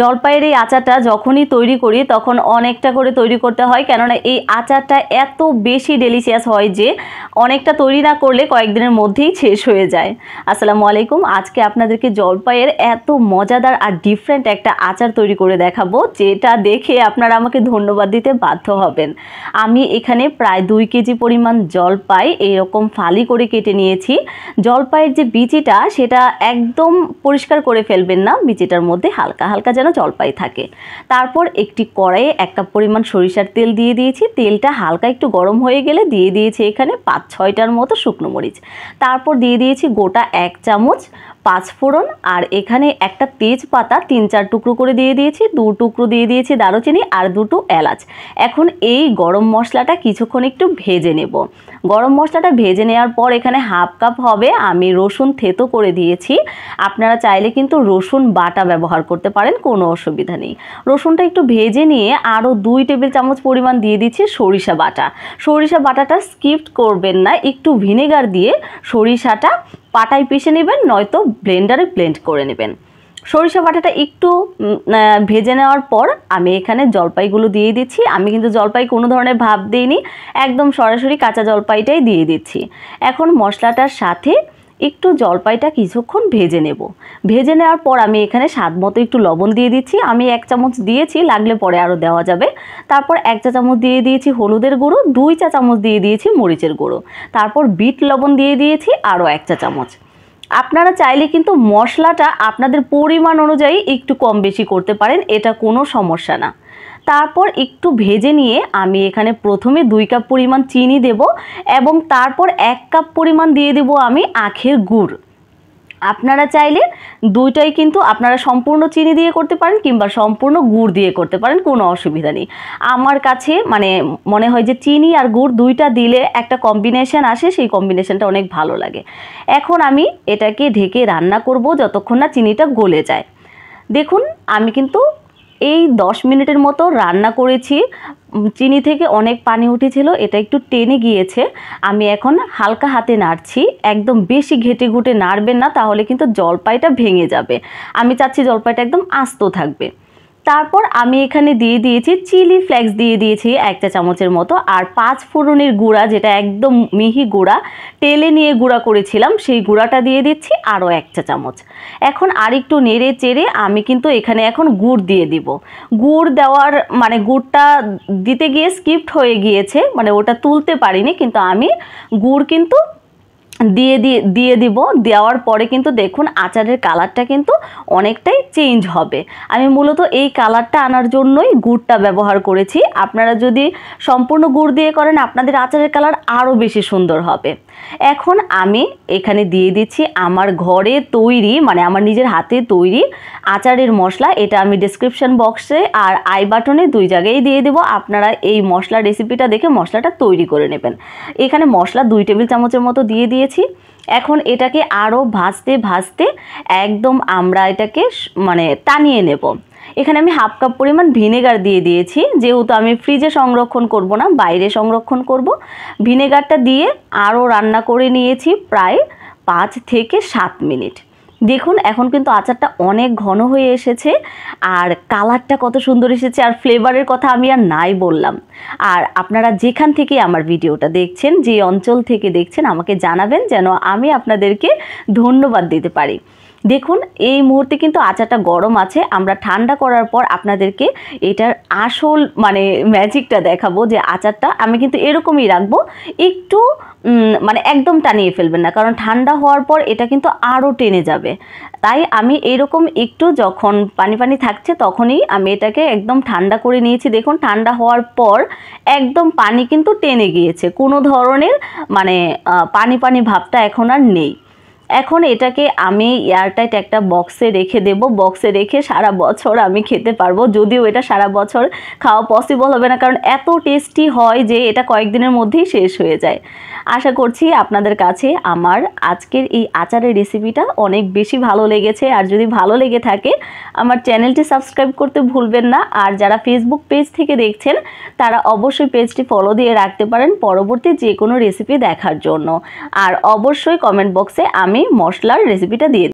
জলপাইয়ের এই আচারটা যখনই তৈরি করি তখন অনেকটা করে তৈরি করতে হয় কেননা এই আচারটা এত বেশি ডেলিশিয়াস হয় যে অনেকটা তৈরি না করলে কয়েকদিনের মধ্যেই শেষ হয়ে যায় আসসালামু আলাইকুম আজকে আপনাদেরকে জলপাইয়ের এত মজাদার আর ডিফারেন্ট একটা আচার তৈরি করে দেখাবো যেটা দেখে আপনারা আমাকে ধন্যবাদ দিতে বাধ্য হবেন আমি এখানে প্রায় দুই কেজি পরিমাণ জলপাই এইরকম ফালি করে কেটে নিয়েছি জলপাইয়ের যে বিচিটা সেটা একদম পরিষ্কার করে ফেলবেন না বিচিটার মধ্যে হালকা হালকা যেন জলপাই থাকে তারপর একটি কড়াইয়ে এক কাপ পরিমাণ সরিষার তেল দিয়ে দিয়েছি তেলটা হালকা একটু গরম হয়ে গেলে দিয়ে দিয়েছি এখানে পাঁচ ছয়টার মতো শুকনো মরিচ তারপর দিয়ে দিয়েছি গোটা এক চামচ পাঁচ ফোড়ন আর এখানে একটা তেজপাতা তিন চার টুকরো করে দিয়ে দিয়েছি দু টুকরো দিয়ে দিয়েছি দারুচিনি আর দুটো এলাচ এখন এই গরম মশলাটা কিছুক্ষণ একটু ভেজে নেব গরম মশলাটা ভেজে নেওয়ার পর এখানে হাফ কাপ হবে আমি রসুন থেতো করে দিয়েছি আপনারা চাইলে কিন্তু রসুন বাটা ব্যবহার করতে পারেন কোনো অসুবিধা নেই রসুনটা একটু ভেজে নিয়ে আরও দুই টেবিল চামচ পরিমাণ দিয়ে দিচ্ছি সরিষা বাটা সরিষা বাটাটা স্কিপ করবেন না একটু ভিনেগার দিয়ে সরিষাটা পাটায় পিষে নেবেন নয়তো ব্লেন্ডারে ব্লেন্ড করে নেবেন সরিষা বাটাটা একটু ভেজে নেওয়ার পর আমি এখানে জলপাইগুলো দিয়ে দিচ্ছি আমি কিন্তু জলপাই কোনো ধরনের ভাব দিইনি একদম সরাসরি কাঁচা জলপাইটাই দিয়ে দিচ্ছি এখন মশলাটার সাথে একটু জলপাইটা কিছুক্ষণ ভেজে নেব ভেজে নেওয়ার পর আমি এখানে স্বাদ মতো একটু লবণ দিয়ে দিচ্ছি আমি এক চামচ দিয়েছি লাগলে পরে আরও দেওয়া যাবে তারপর এক চা চামচ দিয়ে দিয়েছি হলুদের গুঁড়ো দুই চা চামচ দিয়ে দিয়েছি মরিচের গুঁড়ো তারপর বিট লবণ দিয়ে দিয়েছি আরও এক চা চামচ আপনারা চাইলে কিন্তু মশলাটা আপনাদের পরিমাণ অনুযায়ী একটু কম বেশি করতে পারেন এটা কোনো সমস্যা না তারপর একটু ভেজে নিয়ে আমি এখানে প্রথমে দুই কাপ পরিমাণ চিনি দেব এবং তারপর এক কাপ পরিমাণ দিয়ে দেব আমি আখের গুড় আপনারা চাইলে দুইটাই কিন্তু আপনারা সম্পূর্ণ চিনি দিয়ে করতে পারেন কিংবা সম্পূর্ণ গুড় দিয়ে করতে পারেন কোনো অসুবিধা নেই আমার কাছে মানে মনে হয় যে চিনি আর গুড় দুইটা দিলে একটা কম্বিনেশন আসে সেই কম্বিনেশনটা অনেক ভালো লাগে এখন আমি এটাকে ঢেকে রান্না করব যতক্ষণ না চিনিটা গলে যায় দেখুন আমি কিন্তু এই 10 মিনিটের মতো রান্না করেছি চিনি থেকে অনেক পানি উঠেছিল এটা একটু টেনে গিয়েছে আমি এখন হালকা হাতে নাড়ছি একদম বেশি ঘেটে ঘুটে নাড়বেন না তাহলে কিন্তু জলপাইটা ভেঙে যাবে আমি চাচ্ছি জলপাইটা একদম আস্ত থাকবে তারপর আমি এখানে দিয়ে দিয়েছি চিলি ফ্লেক্স দিয়ে দিয়েছি একটা চামচের মতো আর পাঁচ ফোড়নের গুঁড়া যেটা একদম মিহি গুঁড়া টেলে নিয়ে গুঁড়া করেছিলাম সেই গুঁড়াটা দিয়ে দিচ্ছি আরও একটা চামচ এখন আরেকটু নেড়ে চেড়ে আমি কিন্তু এখানে এখন গুড় দিয়ে দিব গুড় দেওয়ার মানে গুড়টা দিতে গিয়ে স্কিপ্ট হয়ে গিয়েছে মানে ওটা তুলতে পারিনি কিন্তু আমি গুড় কিন্তু দিয়ে দিয়ে দিয়ে দিব দেওয়ার পরে কিন্তু দেখুন আচারের কালারটা কিন্তু অনেকটাই চেঞ্জ হবে আমি মূলত এই কালারটা আনার জন্যই গুড়টা ব্যবহার করেছি আপনারা যদি সম্পূর্ণ গুড় দিয়ে করেন আপনাদের আচারের কালার আরও বেশি সুন্দর হবে এখন আমি এখানে দিয়ে দিচ্ছি আমার ঘরে তৈরি মানে আমার নিজের হাতে তৈরি আচারের মশলা এটা আমি ডিসক্রিপশান বক্সে আর আই বাটনে দুই জায়গায় দিয়ে দেব আপনারা এই মশলা রেসিপিটা দেখে মশলাটা তৈরি করে নেবেন এখানে মশলা দুই টেবিল চামচের মতো দিয়ে দিয়েছি নিয়েছি এখন এটাকে আরও ভাজতে ভাজতে একদম আমরা এটাকে মানে টানিয়ে নেব এখানে আমি হাফ কাপ পরিমাণ ভিনেগার দিয়ে দিয়েছি যেহেতু আমি ফ্রিজে সংরক্ষণ করব না বাইরে সংরক্ষণ করব ভিনেগারটা দিয়ে আরও রান্না করে নিয়েছি প্রায় পাঁচ থেকে সাত মিনিট দেখুন এখন কিন্তু আচারটা অনেক ঘন হয়ে এসেছে আর কালারটা কত সুন্দর এসেছে আর ফ্লেভারের কথা আমি আর নাই বললাম আর আপনারা যেখান থেকে আমার ভিডিওটা দেখছেন যে অঞ্চল থেকে দেখছেন আমাকে জানাবেন যেন আমি আপনাদেরকে ধন্যবাদ দিতে পারি দেখুন এই মুহূর্তে কিন্তু আচারটা গরম আছে আমরা ঠান্ডা করার পর আপনাদেরকে এটার আসল মানে ম্যাজিকটা দেখাবো যে আচারটা আমি কিন্তু এরকমই রাখবো একটু মানে একদম টানিয়ে ফেলবেন না কারণ ঠান্ডা হওয়ার পর এটা কিন্তু আরও টেনে যাবে তাই আমি এরকম একটু যখন পানি পানি থাকছে তখনই আমি এটাকে একদম ঠান্ডা করে নিয়েছি দেখুন ঠান্ডা হওয়ার পর একদম পানি কিন্তু টেনে গিয়েছে কোনো ধরনের মানে পানি পানি ভাবটা এখন আর নেই এখন এটাকে আমি এয়ারটাইট একটা বক্সে রেখে দেব বক্সে রেখে সারা বছর আমি খেতে পারবো যদিও এটা সারা বছর খাওয়া পসিবল হবে না কারণ এত টেস্টি হয় যে এটা কয়েকদিনের মধ্যেই শেষ হয়ে যায় আশা করছি আপনাদের কাছে আমার আজকের এই আচারের রেসিপিটা অনেক বেশি ভালো লেগেছে আর যদি ভালো লেগে থাকে আমার চ্যানেলটি সাবস্ক্রাইব করতে ভুলবেন না আর যারা ফেসবুক পেজ থেকে দেখছেন তারা অবশ্যই পেজটি ফলো দিয়ে রাখতে পারেন পরবর্তী যে কোনো রেসিপি দেখার জন্য আর অবশ্যই কমেন্ট বক্সে আমি মশলার রেসিপিটা দিয়ে